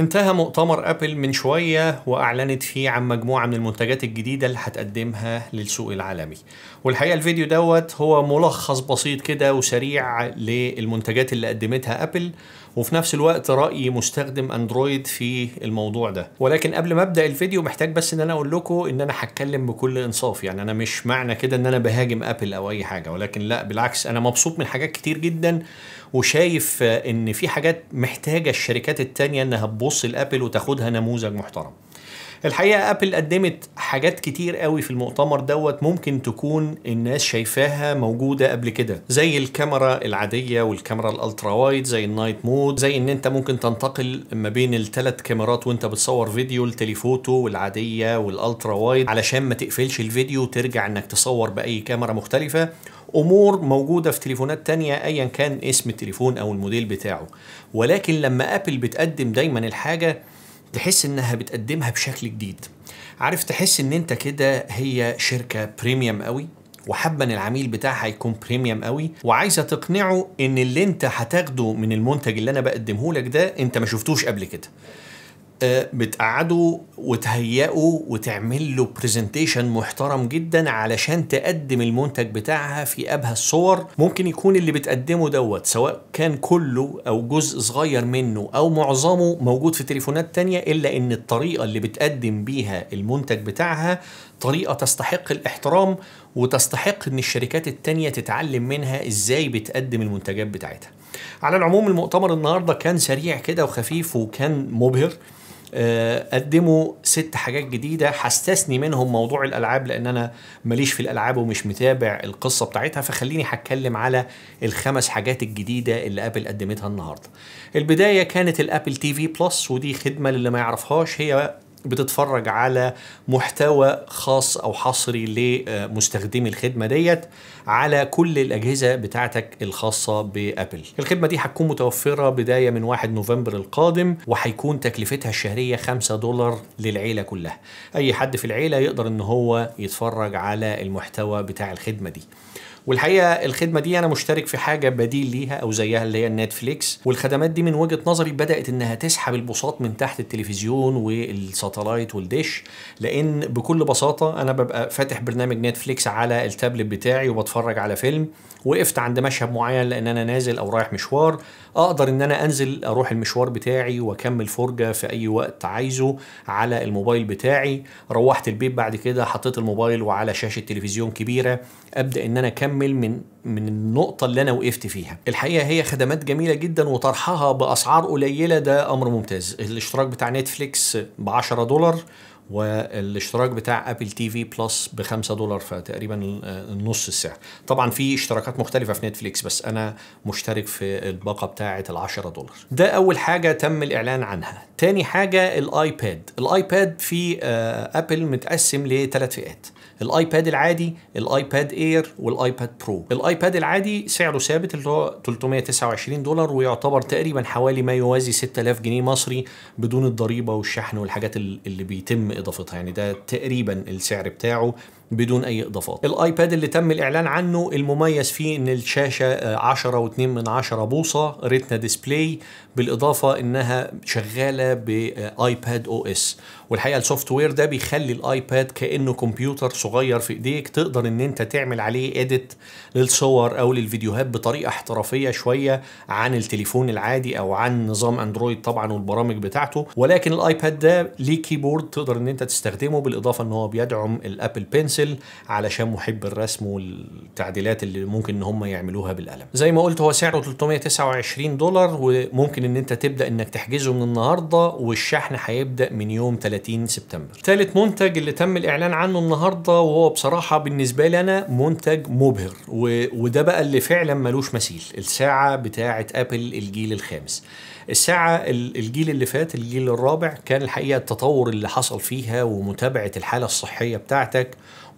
انتهى مؤتمر ابل من شويه واعلنت فيه عن مجموعه من المنتجات الجديده اللي هتقدمها للسوق العالمي والحقيقه الفيديو دوت هو ملخص بسيط كده وسريع للمنتجات اللي قدمتها ابل وفي نفس الوقت راي مستخدم اندرويد في الموضوع ده ولكن قبل ما ابدا الفيديو محتاج بس ان انا اقول لكم ان انا هتكلم بكل انصاف يعني انا مش معنى كده ان انا بهاجم ابل او اي حاجه ولكن لا بالعكس انا مبسوط من حاجات كتير جدا وشايف ان في حاجات محتاجه الشركات التانيه انها تبص لابل وتاخدها نموذج محترم الحقيقه ابل قدمت حاجات كتير قوي في المؤتمر دوت ممكن تكون الناس شايفاها موجوده قبل كده زي الكاميرا العاديه والكاميرا الالترا وايد زي النايت مود زي ان انت ممكن تنتقل ما بين الثلاث كاميرات وانت بتصور فيديو التليفوتو والعاديه والالترا وايد علشان ما تقفلش الفيديو وترجع انك تصور باي كاميرا مختلفه امور موجوده في تليفونات تانية ايا كان اسم التليفون او الموديل بتاعه ولكن لما ابل بتقدم دايما الحاجه تحس انها بتقدمها بشكل جديد عارف تحس ان انت كده هي شركه بريميوم قوي وحابه ان العميل بتاعها يكون بريميوم قوي وعايزه تقنعه ان اللي انت هتاخده من المنتج اللي انا بقدمه لك ده انت ما شفتوش قبل كده آه، بتقعده وتهيئه وتعمل له برزنتيشن محترم جدا علشان تقدم المنتج بتاعها في ابهى الصور ممكن يكون اللي بتقدمه دوت سواء كان كله او جزء صغير منه او معظمه موجود في تليفونات تانية الا ان الطريقه اللي بتقدم بيها المنتج بتاعها طريقه تستحق الاحترام وتستحق ان الشركات التانية تتعلم منها ازاي بتقدم المنتجات بتاعتها على العموم المؤتمر النهارده كان سريع كده وخفيف وكان مبهر آه، قدموا ست حاجات جديده هستثني منهم موضوع الالعاب لان انا ماليش في الالعاب ومش متابع القصه بتاعتها فخليني هتكلم على الخمس حاجات الجديده اللي ابل قدمتها النهارده. البدايه كانت الابل تي في بلس ودي خدمه للي ما يعرفهاش هي بتتفرج على محتوى خاص او حصري لمستخدمي الخدمه ديت على كل الاجهزه بتاعتك الخاصه بابل الخدمه دي هتكون متوفره بدايه من 1 نوفمبر القادم وهيكون تكلفتها الشهريه 5 دولار للعيله كلها اي حد في العيله يقدر ان هو يتفرج على المحتوى بتاع الخدمه دي والحقيقه الخدمه دي انا مشترك في حاجه بديل ليها او زيها اللي هي النتفليكس والخدمات دي من وجهه نظري بدات انها تسحب البساط من تحت التلفزيون والساتلايت والدش لان بكل بساطه انا ببقى فاتح برنامج نتفليكس على التابلت بتاعي وبتفرج على فيلم وقفت عند مشهد معين لان انا نازل او رايح مشوار اقدر ان انا انزل اروح المشوار بتاعي واكمل فرجه في اي وقت عايزه على الموبايل بتاعي روحت البيت بعد كده حطيت الموبايل وعلى شاشه تلفزيون كبيره ابدا ان انا اكمل من من النقطة اللي أنا وقفت فيها الحقيقة هي خدمات جميلة جدا وطرحها بأسعار قليلة ده أمر ممتاز الاشتراك بتاع نتفليكس ب 10 دولار والاشتراك بتاع ابل تي في بلس ب 5 دولار فتقريبا آه، نص السعر طبعا في اشتراكات مختلفه في نتفليكس بس انا مشترك في الباقه بتاعه ال 10 دولار ده اول حاجه تم الاعلان عنها تاني حاجه الايباد الايباد في ابل آه، متقسم لثلاث فئات الايباد العادي الايباد اير والايباد برو الايباد العادي سعره ثابت اللي هو 329 دولار ويعتبر تقريبا حوالي ما يوازي 6000 جنيه مصري بدون الضريبه والشحن والحاجات اللي بيتم اضافتها يعني ده تقريبا السعر بتاعه بدون اي اضافات الايباد اللي تم الاعلان عنه المميز فيه ان الشاشه 10 و2 من 10 بوصه ريتنا ديسبلاي بالاضافه انها شغاله بايباد او اس والحقيقه السوفت وير ده بيخلي الايباد كانه كمبيوتر صغير في ايديك تقدر ان انت تعمل عليه اديت للصور او للفيديوهات بطريقه احترافيه شويه عن التليفون العادي او عن نظام اندرويد طبعا والبرامج بتاعته ولكن الايباد ده ليه كيبورد تقدر ان انت تستخدمه بالاضافه ان هو بيدعم الابل بنس بالبنسل علشان محب الرسم والتعديلات اللي ممكن ان هم يعملوها بالقلم زي ما قلت هو سعره 329 دولار وممكن ان انت تبدا انك تحجزه من النهارده والشحن هيبدا من يوم 30 سبتمبر ثالث منتج اللي تم الاعلان عنه النهارده وهو بصراحه بالنسبه لي انا منتج مبهر و... وده بقى اللي فعلا ملوش مثيل الساعه بتاعه ابل الجيل الخامس الساعة الجيل اللي فات الجيل الرابع كان الحقيقة التطور اللي حصل فيها ومتابعة الحالة الصحية بتاعتك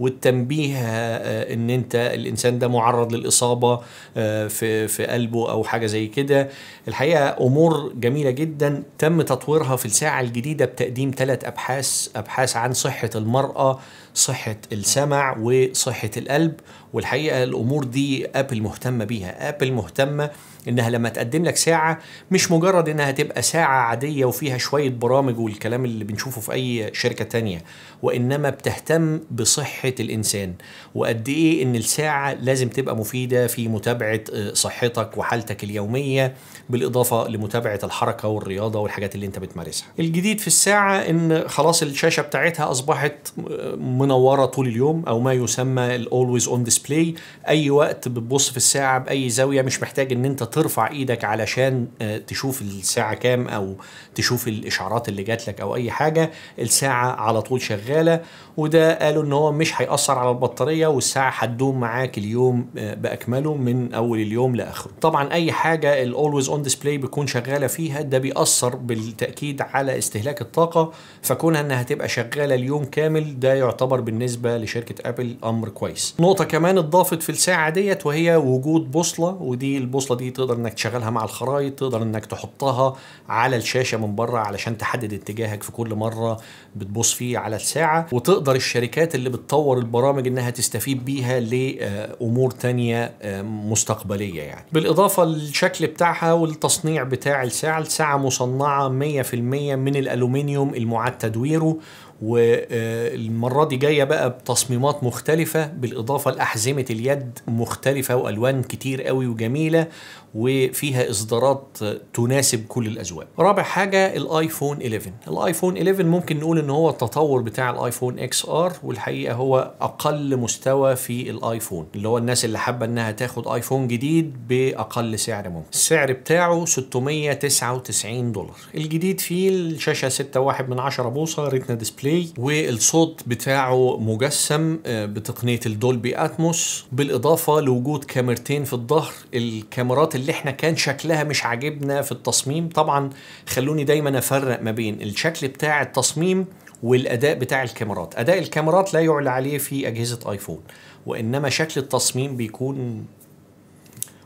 والتنبيه آه، ان انت الانسان ده معرض للاصابه آه، في في قلبه او حاجه زي كده الحقيقه امور جميله جدا تم تطويرها في الساعه الجديده بتقديم ثلاث ابحاث ابحاث عن صحه المراه صحة السمع وصحة القلب والحقيقة الأمور دي أبل مهتمة بيها أبل مهتمة إنها لما تقدم لك ساعة مش مجرد إنها تبقى ساعة عادية وفيها شوية برامج والكلام اللي بنشوفه في أي شركة تانية وإنما بتهتم بصحة الإنسان وقد إيه إن الساعة لازم تبقى مفيدة في متابعة آه، صحتك وحالتك اليومية بالإضافة لمتابعة الحركة والرياضة والحاجات اللي أنت بتمارسها الجديد في الساعة إن خلاص الشاشة بتاعتها أصبحت من آه، منوره طول اليوم او ما يسمى الاولويز اون ديسبلاي اي وقت بتبص في الساعه باي زاويه مش محتاج ان انت ترفع ايدك علشان آه، تشوف الساعه كام او تشوف الاشعارات اللي جات لك او اي حاجه الساعه على طول شغاله وده قالوا ان هو مش هيأثر على البطاريه والساعه هتدوم معاك اليوم آه، باكمله من اول اليوم لاخره طبعا اي حاجه الاولويز اون ديسبلاي بيكون شغاله فيها ده بيأثر بالتاكيد على استهلاك الطاقه فكونها انها هتبقى شغاله اليوم كامل ده يعتبر يعتبر بالنسبه لشركه ابل امر كويس نقطه كمان اتضافت في الساعه ديت وهي وجود بوصله ودي البوصله دي تقدر انك تشغلها مع الخرائط تقدر انك تحطها على الشاشه من بره علشان تحدد اتجاهك في كل مره بتبص فيه على الساعه وتقدر الشركات اللي بتطور البرامج انها تستفيد بيها لامور تانية آه، مستقبليه يعني بالاضافه للشكل بتاعها والتصنيع بتاع الساعه الساعه مصنعه 100% من الالومنيوم المعاد تدويره والمرة دي جاية بقى بتصميمات مختلفة بالإضافة لأحزمة اليد مختلفة وألوان كتير قوي وجميلة وفيها إصدارات تناسب كل الأذواق رابع حاجة الآيفون 11 الآيفون 11 ممكن نقول إن هو التطور بتاع الآيفون اكس ار والحقيقة هو أقل مستوى في الآيفون اللي هو الناس اللي حابة إنها تاخد آيفون جديد بأقل سعر ممكن السعر بتاعه 699 دولار الجديد فيه الشاشة 6.1 بوصة ريتنا ديسبلاي بلاي والصوت بتاعه مجسم آه، بتقنيه الدولبي اتموس بالاضافه لوجود كاميرتين في الظهر الكاميرات اللي احنا كان شكلها مش عاجبنا في التصميم طبعا خلوني دايما افرق ما بين الشكل بتاع التصميم والاداء بتاع الكاميرات اداء الكاميرات لا يعلى عليه في اجهزه ايفون وانما شكل التصميم بيكون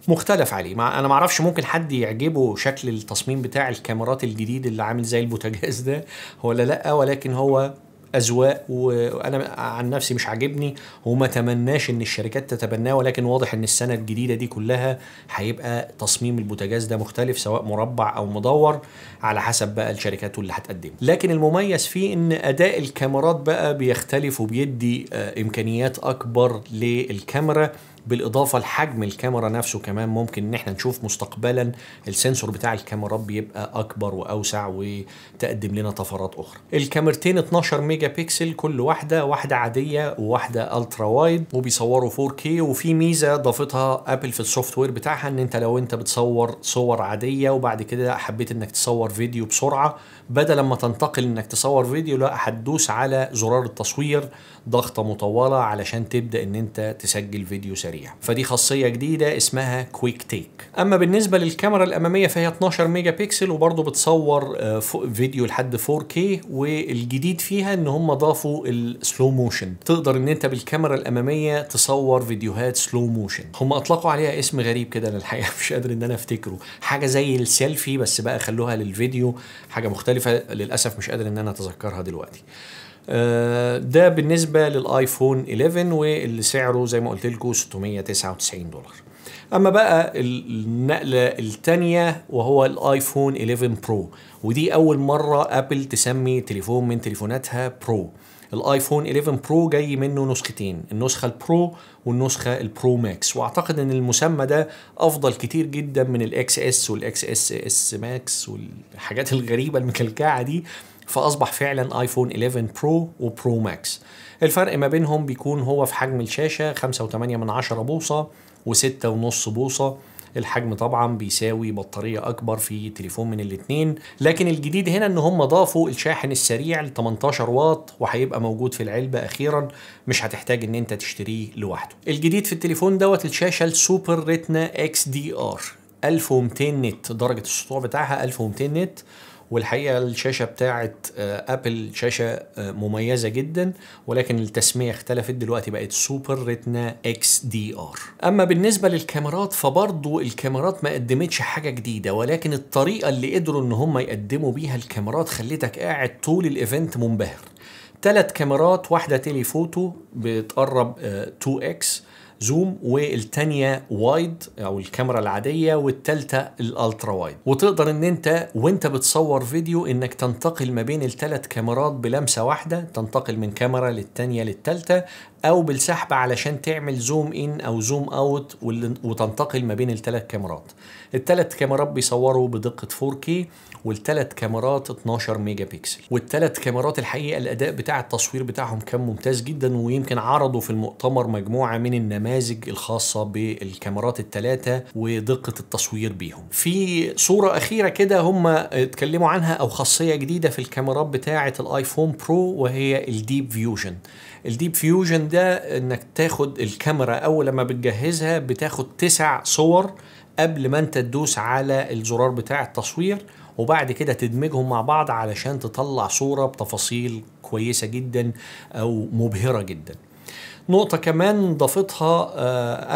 مختلف عليه ما انا ما اعرفش ممكن حد يعجبه شكل التصميم بتاع الكاميرات الجديد اللي عامل زي البوتاجاز ده ولا لا ولكن هو اذواق وانا عن نفسي مش عاجبني وما تمناش ان الشركات تتبناه ولكن واضح ان السنه الجديده دي كلها هيبقى تصميم البوتاجاز ده مختلف سواء مربع او مدور على حسب بقى الشركات واللي هتقدمه لكن المميز فيه ان اداء الكاميرات بقى بيختلف وبيدي آه، امكانيات اكبر للكاميرا بالاضافه لحجم الكاميرا نفسه كمان ممكن ان احنا نشوف مستقبلا السنسور بتاع الكاميرات بيبقى اكبر واوسع وتقدم لنا طفرات اخرى الكاميرتين 12 ميجا بكسل كل واحده واحده عاديه وواحده الترا وايد وبيصوروا 4K وفي ميزه ضافتها ابل في السوفت وير بتاعها ان انت لو انت بتصور صور عاديه وبعد كده حبيت انك تصور فيديو بسرعه بدل ما تنتقل انك تصور فيديو لا هتدوس على زرار التصوير ضغطه مطوله علشان تبدا ان انت تسجل فيديو سريع فدي خاصيه جديده اسمها كويك تيك اما بالنسبه للكاميرا الاماميه فهي 12 ميجا بكسل وبرضه بتصور آه، فيديو لحد 4K والجديد فيها ان هم ضافوا السلو موشن تقدر ان انت بالكاميرا الاماميه تصور فيديوهات سلو موشن هم اطلقوا عليها اسم غريب كده انا الحقيقه مش قادر ان انا افتكره حاجه زي السيلفي بس بقى خلوها للفيديو حاجه مختلفه للاسف مش قادر ان انا اتذكرها دلوقتي آه، ده بالنسبة للايفون 11 واللي سعره زي ما قلت لكم 699 دولار اما بقى النقلة الثانية وهو الايفون 11 برو ودي اول مرة ابل تسمي تليفون من تليفوناتها برو الايفون 11 برو جاي منه نسختين النسخه البرو والنسخه البرو ماكس واعتقد ان المسمى ده افضل كتير جدا من الاكس اس والاكس اس اس ماكس والحاجات الغريبه المكلكعه دي فاصبح فعلا ايفون 11 برو وبرو ماكس الفرق ما بينهم بيكون هو في حجم الشاشه 5.8 بوصه و6.5 بوصه الحجم طبعا بيساوي بطارية أكبر في تليفون من الاتنين لكن الجديد هنا إن هم ضافوا الشاحن السريع ل 18 واط وهيبقى موجود في العلبة أخيرا مش هتحتاج إن أنت تشتريه لوحده الجديد في التليفون دوت الشاشة السوبر ريتنا اكس دي ار 1200 نت درجة السطوع بتاعها 1200 نت والحقيقه الشاشه بتاعه آه، ابل شاشه آه، مميزه جدا ولكن التسميه اختلفت دلوقتي بقت سوبر ريتنا اكس دي ار اما بالنسبه للكاميرات فبرضه الكاميرات ما قدمتش حاجه جديده ولكن الطريقه اللي قدروا ان هم يقدموا بيها الكاميرات خلتك قاعد طول الايفنت منبهر ثلاث كاميرات واحده تيلي فوتو بتقرب 2 آه، اكس زوم والتانية وايد او الكاميرا العادية والتالتة الالترا وايد وتقدر ان انت وانت بتصور فيديو انك تنتقل ما بين الثلاث كاميرات بلمسة واحدة تنتقل من كاميرا للتانية للتالتة او بالسحب علشان تعمل زوم ان او زوم اوت وتنتقل ما بين الثلاث كاميرات الثلاث كاميرات بيصوروا بدقه 4K والثلاث كاميرات 12 ميجا بكسل والثلاث كاميرات الحقيقه الاداء بتاع التصوير بتاعهم كان ممتاز جدا ويمكن عرضوا في المؤتمر مجموعه من النماذج الخاصه بالكاميرات الثلاثه ودقه التصوير بيهم في صوره اخيره كده هم اتكلموا عنها او خاصيه جديده في الكاميرات بتاعه الايفون برو وهي الديب فيوجن الديب فيوجن ده انك تاخد الكاميرا اول لما بتجهزها بتاخد تسع صور قبل ما انت تدوس على الزرار بتاع التصوير وبعد كده تدمجهم مع بعض علشان تطلع صورة بتفاصيل كويسة جدا او مبهرة جدا نقطه كمان ضافتها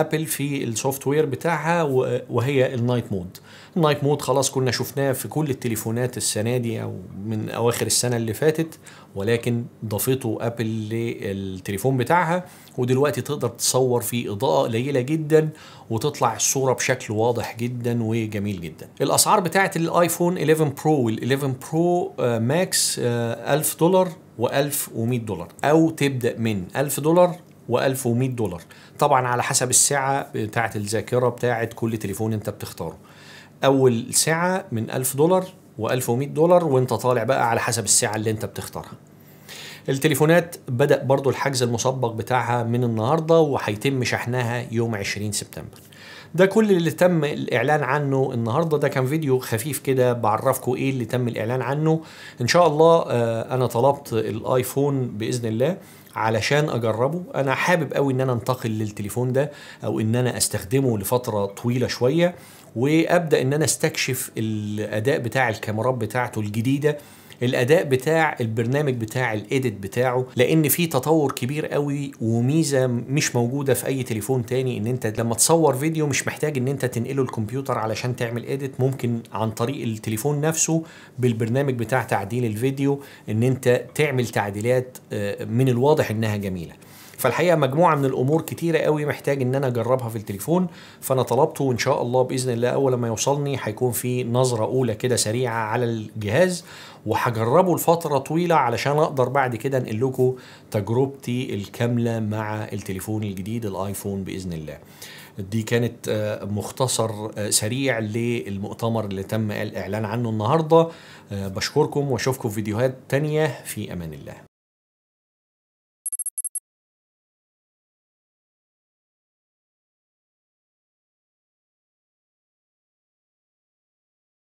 ابل آه، في السوفت وير بتاعها وهي النايت مود النايت مود خلاص كنا شفناه في كل التليفونات السنه دي او من اواخر السنه اللي فاتت ولكن ضافته ابل للتليفون بتاعها ودلوقتي تقدر تصور في اضاءه قليله جدا وتطلع الصوره بشكل واضح جدا وجميل جدا الاسعار بتاعه الايفون 11 برو وال11 برو ماكس 1000 دولار و1100 دولار او تبدا من 1000 دولار و1100 دولار طبعا على حسب السعه بتاعه الذاكره بتاعه كل تليفون انت بتختاره اول سعه من 1000 دولار و1100 دولار وانت طالع بقى على حسب السعه اللي انت بتختارها التليفونات بدأ برضو الحجز المسبق بتاعها من النهاردة وهيتم شحنها يوم 20 سبتمبر ده كل اللي تم الاعلان عنه النهارده ده كان فيديو خفيف كده بعرفكم ايه اللي تم الاعلان عنه ان شاء الله آه، انا طلبت الايفون باذن الله علشان اجربه انا حابب قوي ان انا انتقل للتليفون ده او ان انا استخدمه لفتره طويله شويه وابدا ان انا استكشف الاداء بتاع الكاميرات بتاعته الجديده الاداء بتاع البرنامج بتاع الايديت بتاعه لان في تطور كبير قوي وميزه مش موجوده في اي تليفون تاني ان انت لما تصور فيديو مش محتاج ان انت تنقله الكمبيوتر علشان تعمل ايديت ممكن عن طريق التليفون نفسه بالبرنامج بتاع تعديل الفيديو ان انت تعمل تعديلات آه، من الواضح انها جميله فالحقيقه مجموعه من الامور كتيره قوي محتاج ان انا اجربها في التليفون فانا طلبته وان شاء الله باذن الله اول ما يوصلني هيكون في نظره اولى كده سريعه على الجهاز وهجربه لفتره طويله علشان اقدر بعد كده انقل لكم تجربتي الكامله مع التليفون الجديد الايفون باذن الله دي كانت آه، مختصر آه، سريع للمؤتمر اللي تم الاعلان عنه النهارده آه، بشكركم واشوفكم في فيديوهات تانية في امان الله